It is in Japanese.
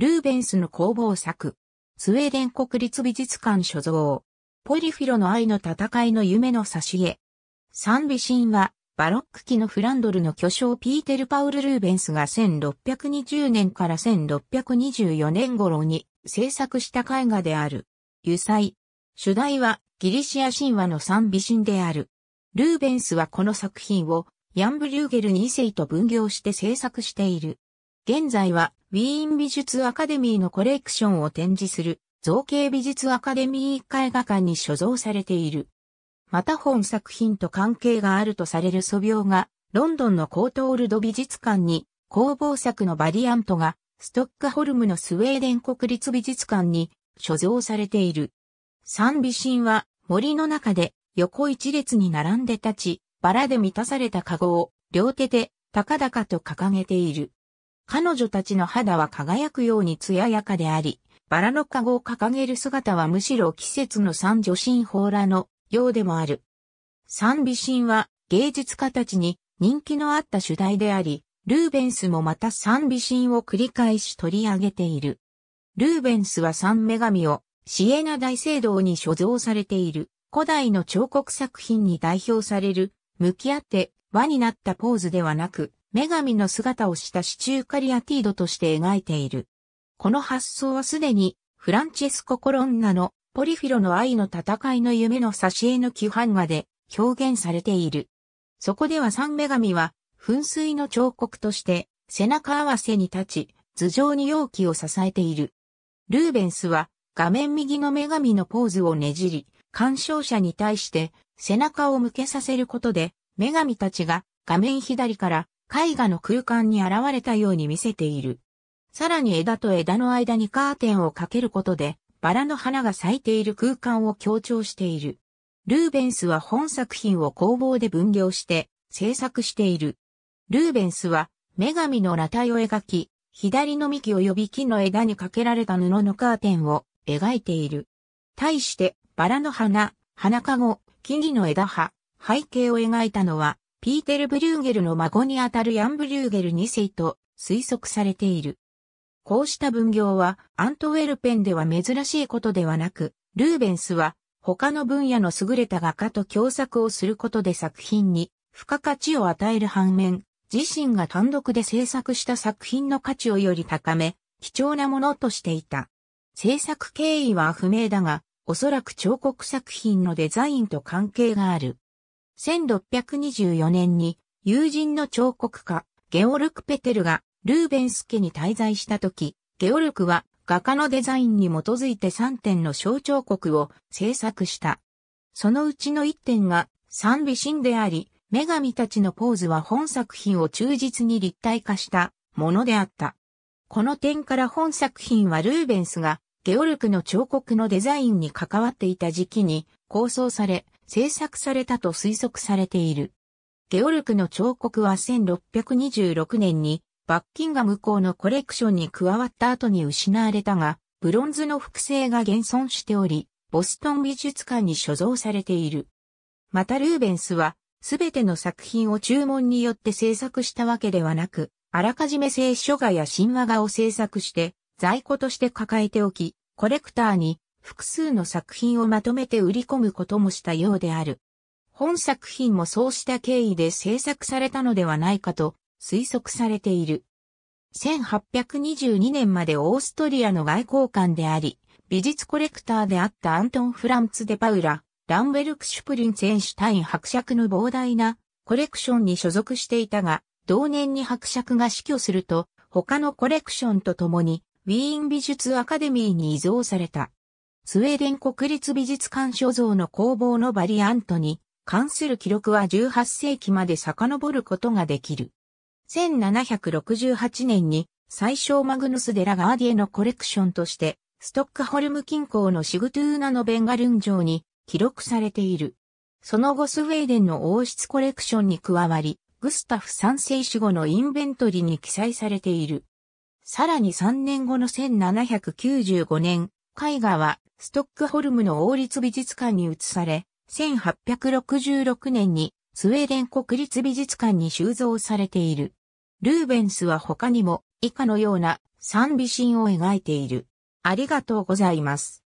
ルーベンスの工房作。スウェーデン国立美術館所蔵。ポリフィロの愛の戦いの夢の挿絵。賛美シンは、バロック期のフランドルの巨匠ピーテル・パウル・ルーベンスが1620年から1624年頃に制作した絵画である。油彩。主題はギリシア神話の賛美神である。ルーベンスはこの作品をヤンブリューゲル2世と分業して制作している。現在はウィーン美術アカデミーのコレクションを展示する造形美術アカデミー絵画館に所蔵されている。また本作品と関係があるとされる素描がロンドンのコートオールド美術館に工房作のバリアントがストックホルムのスウェーデン国立美術館に所蔵されている。三美神は森の中で横一列に並んで立ち、バラで満たされたカゴを両手で高々と掲げている。彼女たちの肌は輝くように艶やかであり、バラの籠を掲げる姿はむしろ季節の三女神宝らのようでもある。三美神は芸術家たちに人気のあった主題であり、ルーベンスもまた三美神を繰り返し取り上げている。ルーベンスは三女神をシエナ大聖堂に所蔵されている古代の彫刻作品に代表される向き合って輪になったポーズではなく女神の姿をしたシチューカリアティードとして描いている。この発想はすでに、フランチェスコ・コロンナのポリフィロの愛の戦いの夢の挿絵の規範画で表現されている。そこでは三女神は、噴水の彫刻として背中合わせに立ち、頭上に容器を支えている。ルーベンスは画面右の女神のポーズをねじり、鑑賞者に対して背中を向けさせることで、女神たちが画面左から絵画の空間に現れたように見せている。さらに枝と枝の間にカーテンをかけることで、バラの花が咲いている空間を強調している。ルーベンスは本作品を工房で分業して制作している。ルーベンスは女神の裸体を描き、左の幹及び木の枝にかけられた布のカーテンを描いている。対して、バラの花、花籠、木々の枝葉、背景を描いたのは、ピーテル・ブリューゲルの孫にあたるヤン・ブリューゲル2世と推測されている。こうした分業はアントウェルペンでは珍しいことではなく、ルーベンスは他の分野の優れた画家と共作をすることで作品に付加価値を与える反面、自身が単独で制作した作品の価値をより高め、貴重なものとしていた。制作経緯は不明だが、おそらく彫刻作品のデザインと関係がある。1624年に友人の彫刻家、ゲオルク・ペテルがルーベンス家に滞在した時、ゲオルクは画家のデザインに基づいて3点の小彫刻を制作した。そのうちの1点が三美神であり、女神たちのポーズは本作品を忠実に立体化したものであった。この点から本作品はルーベンスがゲオルクの彫刻のデザインに関わっていた時期に構想され、制作されたと推測されている。ゲオルクの彫刻は1626年にバッキンガム校のコレクションに加わった後に失われたが、ブロンズの複製が現存しており、ボストン美術館に所蔵されている。またルーベンスは、すべての作品を注文によって制作したわけではなく、あらかじめ聖書画や神話画を制作して、在庫として抱えておき、コレクターに複数の作品をまとめて売り込むこともしたようである。本作品もそうした経緯で制作されたのではないかと推測されている。1822年までオーストリアの外交官であり、美術コレクターであったアントン・フランツ・デ・パウラ、ランベルク・シュプリンツ・エンシュタイン伯爵の膨大なコレクションに所属していたが、同年に伯爵が死去すると、他のコレクションと共に、ウィーン美術アカデミーに移贈された。スウェーデン国立美術館所蔵の工房のバリアントに関する記録は18世紀まで遡ることができる。1768年に最小マグヌス・デラ・ガーディエのコレクションとして、ストックホルム近郊のシグトゥーナのベンガルン城に記録されている。その後スウェーデンの王室コレクションに加わり、グスタフ三世主後のインベントリに記載されている。さらに3年後の1795年、絵画はストックホルムの王立美術館に移され、1866年にスウェーデン国立美術館に収蔵されている。ルーベンスは他にも以下のような賛美心を描いている。ありがとうございます。